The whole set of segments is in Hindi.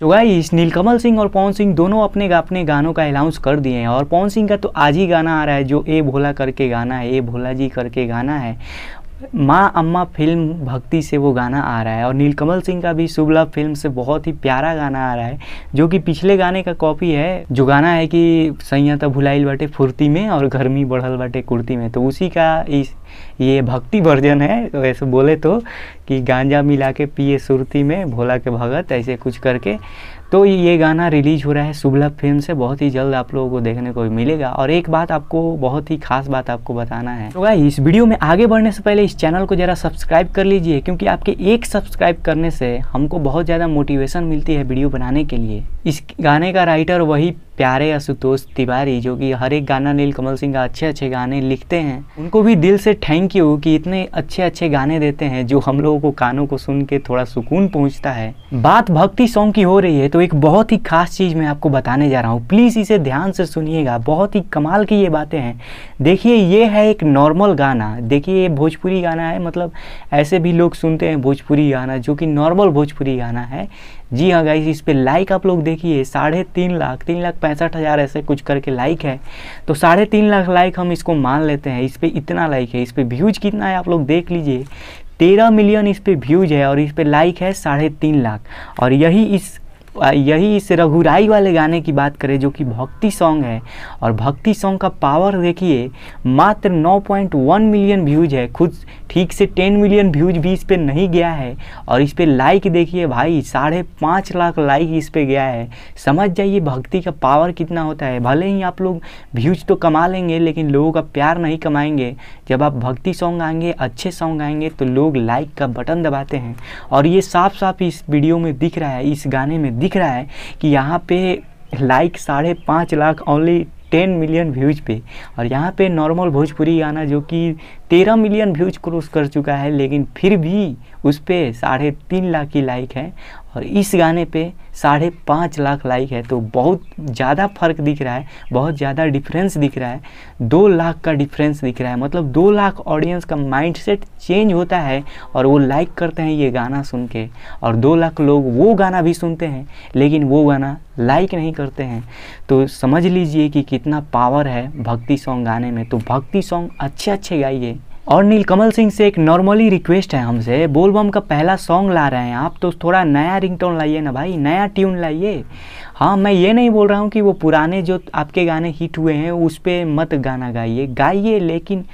तो so गाइस नीलकमल सिंह और पवन सिंह दोनों अपने अपने गानों का अनाउंस कर दिए हैं और पवन सिंह का तो आज ही गाना आ रहा है जो ए भोला करके गाना है ए भोला जी करके गाना है माँ अम्मा फिल्म भक्ति से वो गाना आ रहा है और नीलकमल सिंह का भी शुभला फिल्म से बहुत ही प्यारा गाना आ रहा है जो कि पिछले गाने का कॉपी है जो गाना है कि तो भुलाइल बटे फुर्ती में और गर्मी बढ़ल बटे कुर्ती में तो उसी का इस ये भक्ति वर्जन है वैसे बोले तो कि गांजा मिला के पिए सुरती में भोला के भगत ऐसे कुछ करके तो ये गाना रिलीज हो रहा है सुबलभ फिल्म से बहुत ही जल्द आप लोगों को देखने को मिलेगा और एक बात आपको बहुत ही खास बात आपको बताना है तो इस वीडियो में आगे बढ़ने से पहले इस चैनल को ज़रा सब्सक्राइब कर लीजिए क्योंकि आपके एक सब्सक्राइब करने से हमको बहुत ज़्यादा मोटिवेशन मिलती है वीडियो बनाने के लिए इस गाने का राइटर वही प्यारे आशुतोष तिवारी जो कि हर एक गाना नील कमल सिंह का अच्छे अच्छे गाने लिखते हैं उनको भी दिल से थैंक यू कि इतने अच्छे अच्छे गाने देते हैं जो हम लोगों को कानों को सुन के थोड़ा सुकून पहुंचता है बात भक्ति सॉन्ग की हो रही है तो एक बहुत ही खास चीज़ मैं आपको बताने जा रहा हूँ प्लीज़ इसे ध्यान से सुनिएगा बहुत ही कमाल की ये बातें हैं देखिए ये है एक नॉर्मल गाना देखिए ये भोजपुरी गाना है मतलब ऐसे भी लोग सुनते हैं भोजपुरी गाना जो कि नॉर्मल भोजपुरी गाना है जी हाँ गाइस इस पर लाइक आप लोग देखिए साढ़े तीन लाख तीन लाख पैंसठ हज़ार ऐसे कुछ करके लाइक है तो साढ़े तीन लाख लाइक हम इसको मान लेते हैं इस पर इतना लाइक है इस पर व्यूज़ कितना है आप लोग देख लीजिए तेरह मिलियन इस पर व्यूज़ है और इस पर लाइक है साढ़े तीन लाख और यही इस यही इस रघुराई वाले गाने की बात करें जो कि भक्ति सॉन्ग है और भक्ति सॉन्ग का पावर देखिए मात्र 9.1 मिलियन व्यूज है खुद ठीक से 10 मिलियन व्यूज भी इस पर नहीं गया है और इस पर लाइक देखिए भाई साढ़े पाँच लाख लाइक इस पर गया है समझ जाइए भक्ति का पावर कितना होता है भले ही आप लोग व्यूज तो कमा लेंगे लेकिन लोगों का प्यार नहीं कमाएंगे जब आप भक्ति सॉन्ग आएंगे अच्छे सॉन्ग आएंगे तो लोग लाइक का बटन दबाते हैं और ये साफ साफ इस वीडियो में दिख रहा है इस गाने में दिख रहा है कि यहाँ पे लाइक साढ़े पाँच lakh only ten million views पे और यहाँ पे नॉर्मल भोजपुरी गाना जो कि तेरह मिलियन व्यूज क्रॉस कर चुका है लेकिन फिर भी उस पर साढ़े तीन लाख की लाइक है और इस गाने पे साढ़े पाँच लाख लाइक है तो बहुत ज़्यादा फर्क दिख रहा है बहुत ज़्यादा डिफरेंस दिख रहा है दो लाख का डिफरेंस दिख रहा है मतलब दो लाख ऑडियंस का माइंडसेट चेंज होता है और वो लाइक करते हैं ये गाना सुन के और दो लाख लोग वो गाना भी सुनते हैं लेकिन वो गाना लाइक नहीं करते हैं तो समझ लीजिए कि कितना पावर है भक्ति सॉन्ग गाने में तो भक्ति सॉन्ग अच्छे अच्छे गाइए और नील कमल सिंह से एक नॉर्मली रिक्वेस्ट है हमसे बोलबम का पहला सॉन्ग ला रहे हैं आप तो थोड़ा नया रिंगटोन लाइए ना भाई नया ट्यून लाइए हाँ मैं ये नहीं बोल रहा हूँ कि वो पुराने जो आपके गाने हिट हुए हैं उस पर मत गाना गाइए गाइए लेकिन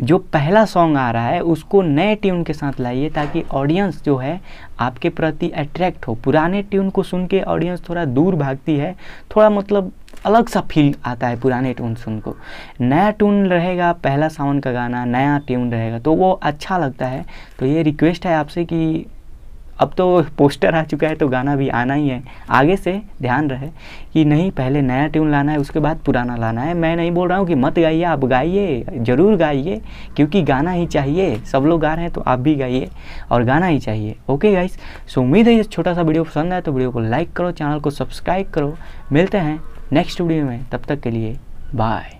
जो पहला सॉन्ग आ रहा है उसको नए ट्यून के साथ लाइए ताकि ऑडियंस जो है आपके प्रति अट्रैक्ट हो पुराने ट्यून को सुन के ऑडियंस थोड़ा दूर भागती है थोड़ा मतलब अलग सा फील आता है पुराने ट्यून सुन को नया ट्यून रहेगा पहला सावन का गाना नया ट्यून रहेगा तो वो अच्छा लगता है तो ये रिक्वेस्ट है आपसे कि अब तो पोस्टर आ चुका है तो गाना भी आना ही है आगे से ध्यान रहे कि नहीं पहले नया ट्यून लाना है उसके बाद पुराना लाना है मैं नहीं बोल रहा हूँ कि मत गाइए आप गाइए ज़रूर गाइए क्योंकि गाना ही चाहिए सब लोग गा रहे हैं तो आप भी गाइए और गाना ही चाहिए ओके गाइस सो उम्मीद है ये छोटा सा वीडियो पसंद आए तो वीडियो को लाइक करो चैनल को सब्सक्राइब करो मिलते हैं नेक्स्ट वीडियो में तब तक के लिए बाय